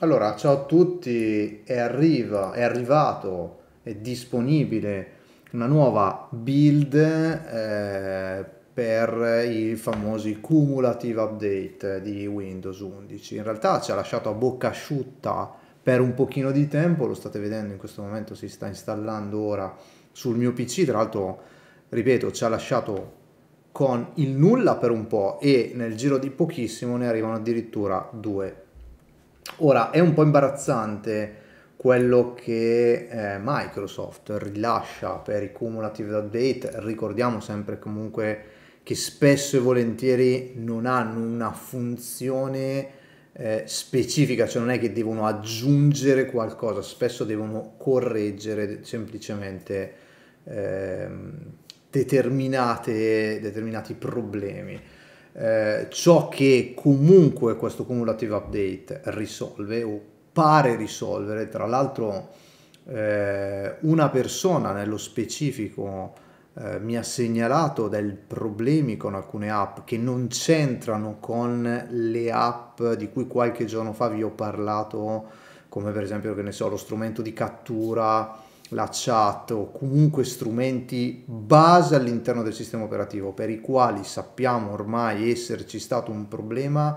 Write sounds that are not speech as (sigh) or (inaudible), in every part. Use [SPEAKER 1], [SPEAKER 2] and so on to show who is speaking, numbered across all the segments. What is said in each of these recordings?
[SPEAKER 1] Allora, ciao a tutti, è, arriva, è arrivato, è disponibile una nuova build eh, per i famosi cumulative update di Windows 11. In realtà ci ha lasciato a bocca asciutta per un pochino di tempo, lo state vedendo in questo momento si sta installando ora sul mio PC, tra l'altro, ripeto, ci ha lasciato con il nulla per un po' e nel giro di pochissimo ne arrivano addirittura due Ora è un po' imbarazzante quello che eh, Microsoft rilascia per i cumulative update, ricordiamo sempre comunque che spesso e volentieri non hanno una funzione eh, specifica, cioè non è che devono aggiungere qualcosa, spesso devono correggere semplicemente eh, determinati problemi. Eh, ciò che comunque questo cumulative update risolve o pare risolvere, tra l'altro eh, una persona nello specifico eh, mi ha segnalato dei problemi con alcune app che non c'entrano con le app di cui qualche giorno fa vi ho parlato, come per esempio che ne so, lo strumento di cattura la chat o comunque strumenti base all'interno del sistema operativo per i quali sappiamo ormai esserci stato un problema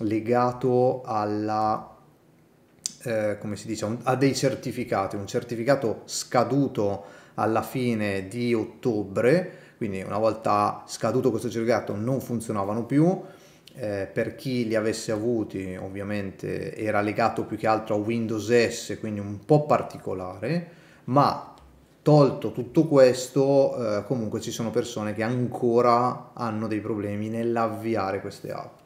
[SPEAKER 1] legato alla eh, come si dice, a dei certificati, un certificato scaduto alla fine di ottobre, quindi una volta scaduto questo certificato non funzionavano più, eh, per chi li avesse avuti ovviamente era legato più che altro a Windows S, quindi un po' particolare, ma tolto tutto questo eh, comunque ci sono persone che ancora hanno dei problemi nell'avviare queste app.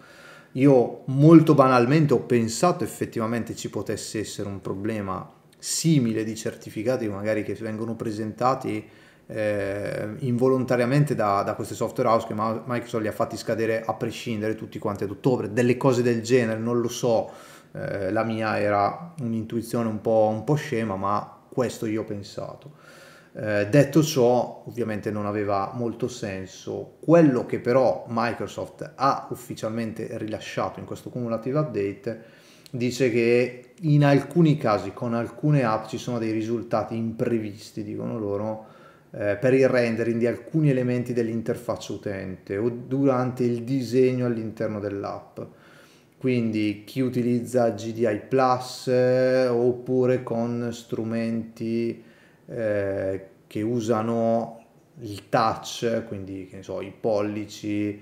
[SPEAKER 1] Io molto banalmente ho pensato effettivamente ci potesse essere un problema simile di certificati magari che vengono presentati eh, involontariamente da, da, queste software house che Microsoft li ha fatti scadere a prescindere tutti quanti ad ottobre, delle cose del genere, non lo so, eh, la mia era un'intuizione un po', un po' scema, ma questo io ho pensato. Eh, detto ciò, ovviamente non aveva molto senso. Quello che però Microsoft ha ufficialmente rilasciato in questo cumulative update dice che in alcuni casi con alcune app ci sono dei risultati imprevisti, dicono loro, eh, per il rendering di alcuni elementi dell'interfaccia utente o durante il disegno all'interno dell'app quindi chi utilizza GDI Plus eh, oppure con strumenti eh, che usano il touch, quindi so, i pollici,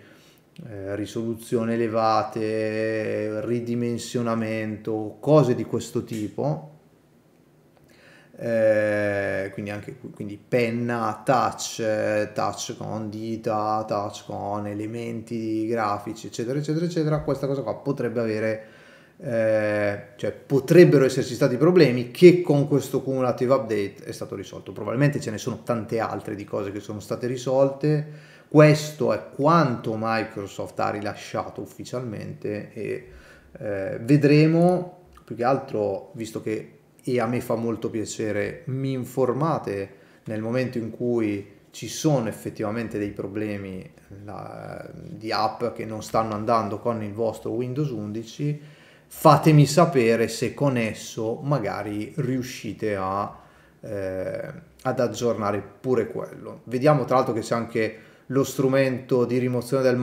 [SPEAKER 1] eh, risoluzioni elevate, ridimensionamento, cose di questo tipo, eh, quindi anche quindi penna touch, touch con dita, touch con elementi grafici, eccetera, eccetera, eccetera, questa cosa qua potrebbe avere, eh, cioè potrebbero esserci stati problemi che con questo cumulative update è stato risolto. Probabilmente ce ne sono tante altre di cose che sono state risolte. Questo è quanto Microsoft ha rilasciato ufficialmente e eh, vedremo più che altro, visto che e a me fa molto piacere, mi informate nel momento in cui ci sono effettivamente dei problemi la, di app che non stanno andando con il vostro Windows 11, fatemi sapere se con esso magari riuscite a, eh, ad aggiornare pure quello. Vediamo tra l'altro che c'è anche lo strumento di rimozione del,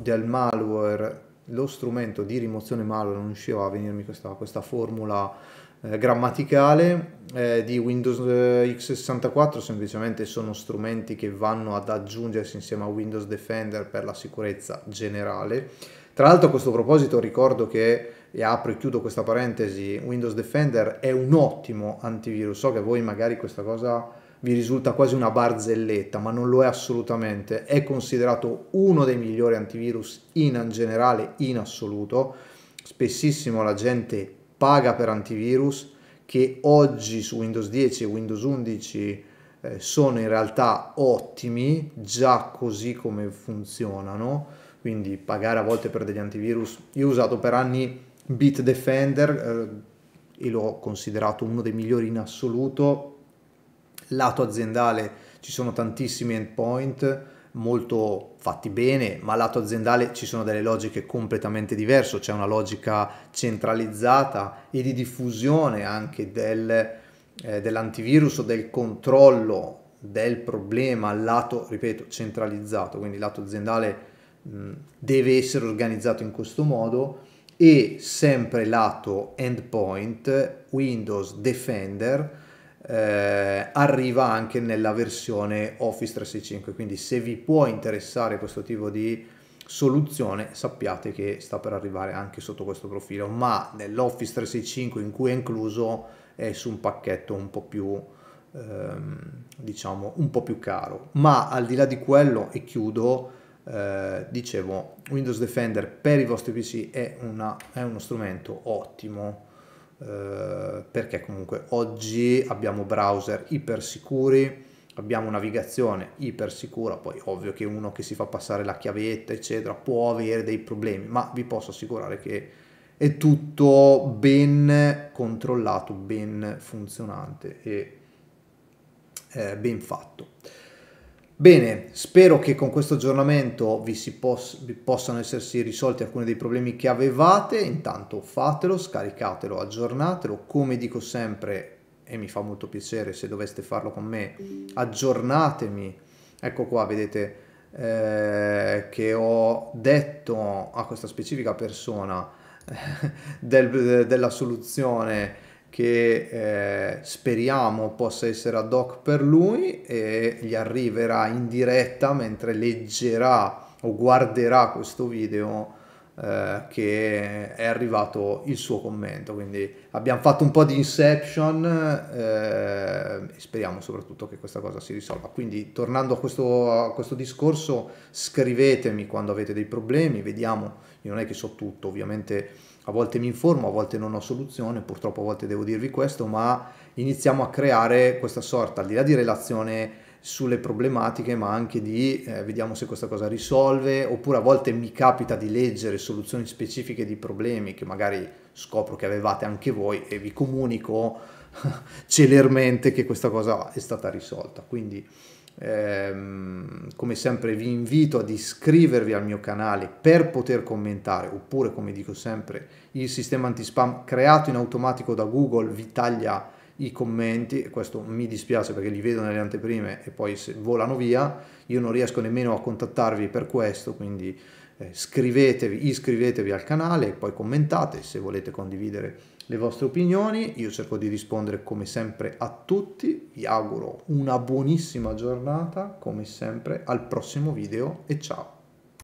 [SPEAKER 1] del, malware, lo strumento di rimozione malware, non riuscivo a venirmi questa, questa formula eh, grammaticale eh, di Windows eh, X64 semplicemente sono strumenti che vanno ad aggiungersi insieme a Windows Defender per la sicurezza generale. Tra l'altro a questo proposito ricordo che, e apro e chiudo questa parentesi, Windows Defender è un ottimo antivirus. So che voi magari questa cosa vi risulta quasi una barzelletta, ma non lo è assolutamente. È considerato uno dei migliori antivirus in generale, in assoluto. Spessissimo la gente paga per antivirus che oggi su Windows 10 e Windows 11 eh, sono in realtà ottimi già così come funzionano quindi pagare a volte per degli antivirus io ho usato per anni Bitdefender eh, e l'ho considerato uno dei migliori in assoluto lato aziendale ci sono tantissimi endpoint molto fatti bene, ma lato aziendale ci sono delle logiche completamente diverse, c'è una logica centralizzata e di diffusione anche del, eh, dell'antivirus o del controllo del problema lato, ripeto, centralizzato, quindi lato aziendale mh, deve essere organizzato in questo modo e sempre lato endpoint Windows Defender eh, arriva anche nella versione Office 365, quindi se vi può interessare questo tipo di soluzione sappiate che sta per arrivare anche sotto questo profilo, ma nell'Office 365 in cui è incluso è su un pacchetto un po' più ehm, diciamo un po' più caro, ma al di là di quello e chiudo eh, dicevo Windows Defender per i vostri PC è, una, è uno strumento ottimo eh, perché comunque oggi abbiamo browser iper sicuri, abbiamo navigazione iper sicura, poi ovvio che uno che si fa passare la chiavetta eccetera può avere dei problemi, ma vi posso assicurare che è tutto ben controllato, ben funzionante e eh, ben fatto. Bene, spero che con questo aggiornamento vi, pos vi, possano essersi risolti alcuni dei problemi che avevate, intanto fatelo, scaricatelo, aggiornatelo, come dico sempre e mi fa molto piacere se doveste farlo con me, aggiornatemi, ecco qua vedete eh, che ho detto a questa specifica persona eh, (laughs) del, della soluzione che eh, speriamo possa essere ad hoc per lui e gli arriverà in diretta mentre leggerà o guarderà questo video eh, che è arrivato il suo commento. Quindi abbiamo fatto un po' di inception eh, e speriamo soprattutto che questa cosa si risolva. Quindi tornando a questo, a questo discorso, scrivetemi quando avete dei problemi, vediamo, io non è che so tutto, ovviamente a volte mi informo, a volte non ho soluzione, purtroppo a volte devo dirvi questo, ma iniziamo a creare questa sorta, al di là di relazione sulle problematiche, ma anche di eh, vediamo se questa cosa risolve, oppure a volte mi capita di leggere soluzioni specifiche di problemi che magari scopro che avevate anche voi e vi comunico (laughs) celermente che questa cosa è stata risolta. Quindi ehm, come sempre vi invito ad iscrivervi al mio canale per poter commentare, oppure come dico sempre, il sistema anti-spam creato in automatico da Google vi taglia i commenti, questo mi dispiace perché li vedo nelle anteprime e poi se volano via, io non riesco nemmeno a contattarvi per questo, quindi eh, scrivetevi, iscrivetevi al canale e poi commentate se volete condividere le vostre opinioni, io cerco di rispondere come sempre a tutti, vi auguro una buonissima giornata, come sempre al prossimo video e ciao!